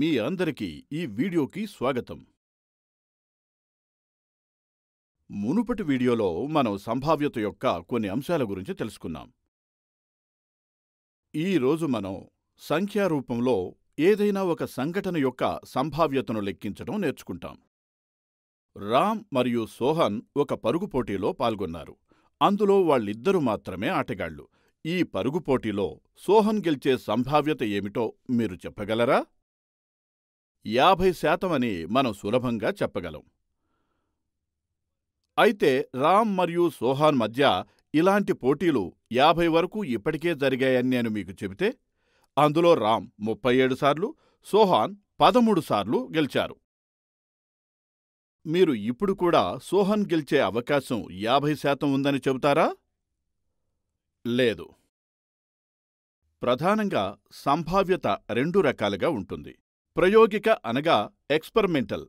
మీ అందరికీ ఈ వీడియోకి స్వాగతం మునుపటి వీడియోలో మనం సంభావ్యత యొక్క కొన్ని అంశాల గురించి తెలుసుకున్నాం ఈరోజు మనం సంఖ్యారూపంలో ఏదైనా ఒక సంఘటన యొక్క సంభావ్యతను లెక్కించడం నేర్చుకుంటాం రామ్ మరియు సోహన్ ఒక పరుగు పోటీలో పాల్గొన్నారు అందులో వాళ్ళిద్దరూ మాత్రమే ఆటగాళ్లు ఈ పరుగు పోటీలో సోహన్ గెలిచే సంభావ్యత ఏమిటో మీరు చెప్పగలరా యాభై శాతం అని మనం సులభంగా చెప్పగలం అయితే రామ్ మరియు సోహాన్ మధ్య ఇలాంటి పోటీలు యాభై వరకు ఇప్పటికే జరిగాయని నేను మీకు చెబితే అందులో రామ్ ముప్పై ఏడు సార్లు సోహాన్ పదమూడు సార్లు గెలిచారు మీరు ఇప్పుడు కూడా సోహన్ గెలిచే అవకాశం యాభై శాతం ఉందని చెబుతారా లేదు ప్రధానంగా సంభావ్యత రెండు రకాలుగా ఉంటుంది ప్రయోగిక అనగా ఎక్స్పెరిమెంటల్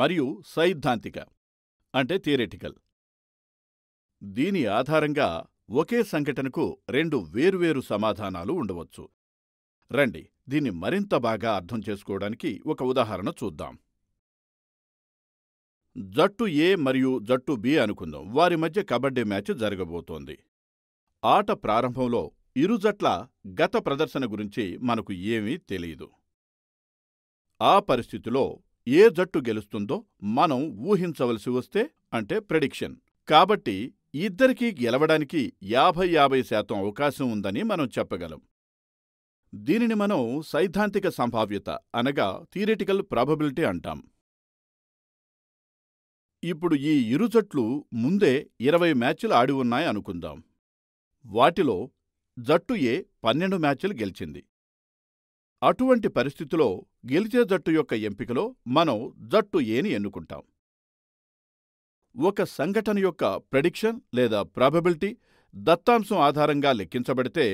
మరియు సైద్ధాంతిక అంటే థియరెటికల్ దీని ఆధారంగా ఒకే సంఘటనకు రెండు వేరువేరు సమాధానాలు ఉండవచ్చు రండి దీన్ని మరింత బాగా అర్థం చేసుకోవడానికి ఒక ఉదాహరణ చూద్దాం జట్టు ఏ మరియు జట్టు బి అనుకుందాం వారి మధ్య కబడ్డీ మ్యాచ్ జరగబోతోంది ఆట ప్రారంభంలో ఇరు జట్ల గత ప్రదర్శన గురించి మనకు ఏమీ తెలియదు ఆ పరిస్థితిలో ఏ జట్టు గెలుస్తుందో మనం ఊహించవలసి వస్తే అంటే ప్రెడిక్షన్ కాబట్టి ఇద్దరికీ గెలవడానికి యాభై యాభై శాతం అవకాశం ఉందని మనం చెప్పగలం దీనిని మనం సైద్ధాంతిక సంభావ్యత అనగా థియరిటికల్ ప్రాబబిలిటీ అంటాం ఇప్పుడు ఈ ఇరు జట్లు ముందే ఇరవై మ్యాచ్లు ఆడి ఉన్నాయనుకుందాం వాటిలో జట్టు ఏ పన్నెండు మ్యాచ్లు గెలిచింది అటువంటి పరిస్థితిలో గెలిచే జట్టు యొక్క ఎంపికలో మనం జట్టు ఏని ఎన్నుకుంటాం ఒక సంఘటన యొక్క ప్రెడిక్షన్ లేదా ప్రాబబిలిటీ దత్తాంశం ఆధారంగా లెక్కించబడితే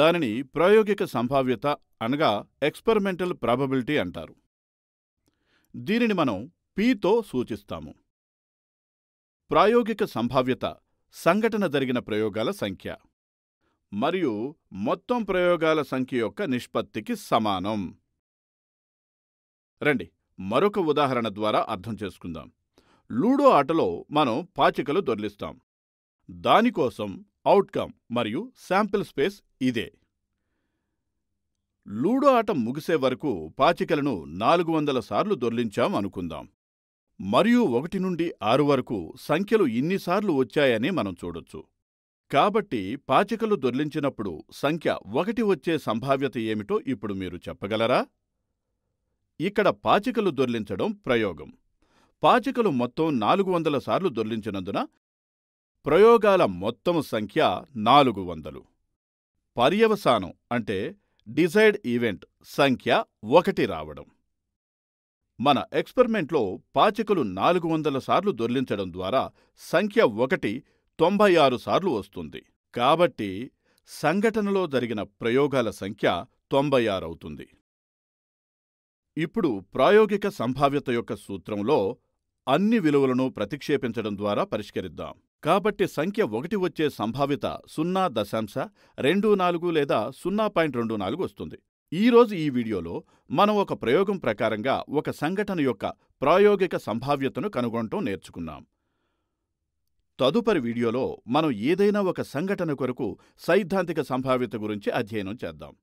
దానిని ప్రాయోగిక సంభావ్యత అనగా ఎక్స్పెరిమెంటల్ ప్రాబబిలిటీ అంటారు దీనిని మనం పీతో సూచిస్తాము ప్రాయోగిక సంభావ్యత సంఘటన జరిగిన ప్రయోగాల సంఖ్య మరియు మొత్తం ప్రయోగాల సంఖ్య యొక్క నిష్పత్తికి సమానం రండి మరొక ఉదాహరణ ద్వారా అర్థం చేసుకుందాం లూడో ఆటలో మనం పాచికలు దొర్లిస్తాం దానికోసం అవుట్కమ్ మరియు శాంపిల్ స్పేస్ ఇదే లూడో ఆట ముగిసే వరకు పాచికలను నాలుగు వందల సార్లు దొర్లించాం అనుకుందాం మరియు ఒకటి నుండి ఆరు వరకు సంఖ్యలు ఇన్నిసార్లు వచ్చాయని మనం చూడొచ్చు కాబట్టి పాచికలు దొర్లించినప్పుడు సంఖ్య ఒకటి వచ్చే సంభావ్యత ఏమిటో ఇప్పుడు మీరు చెప్పగలరా ఇక్కడ పాచికలు దొర్లించడం ప్రయోగం పాచికలు మొత్తం నాలుగు వందల సార్లు దొర్లించినందున ప్రయోగాల మొత్తం సంఖ్య నాలుగు వందలు పర్యవసానం అంటే డిజైడ్ ఈవెంట్ సంఖ్య ఒకటి రావడం మన ఎక్స్పెరిమెంట్లో పాచికలు నాలుగు వందల సార్లు దొర్లించడం ద్వారా సంఖ్య ఒకటి తొంభై ఆరు సార్లు వస్తుంది కాబట్టి సంఘటనలో జరిగిన ప్రయోగాల సంఖ్య తొంభై అవుతుంది ఇప్పుడు ప్రాయోగిక సంభావ్యత యొక్క సూత్రంలో అన్ని విలువలను ప్రతిక్షేపించడం ద్వారా పరిష్కరిద్దాం కాబట్టి సంఖ్య ఒకటి వచ్చే సంభావ్యత సున్నా దశాంశ రెండు నాలుగు లేదా సున్నా పాయింట్ రెండు నాలుగు వస్తుంది ఈరోజు ఈ వీడియోలో మనం ఒక ప్రయోగం ప్రకారంగా ఒక సంఘటన యొక్క ప్రాయోగిక సంభావ్యతను కనుగొనటం నేర్చుకున్నాం తదుపరి వీడియోలో మనం ఏదైనా ఒక సంఘటన కొరకు సైద్ధాంతిక సంభావ్యత గురించి అధ్యయనం చేద్దాం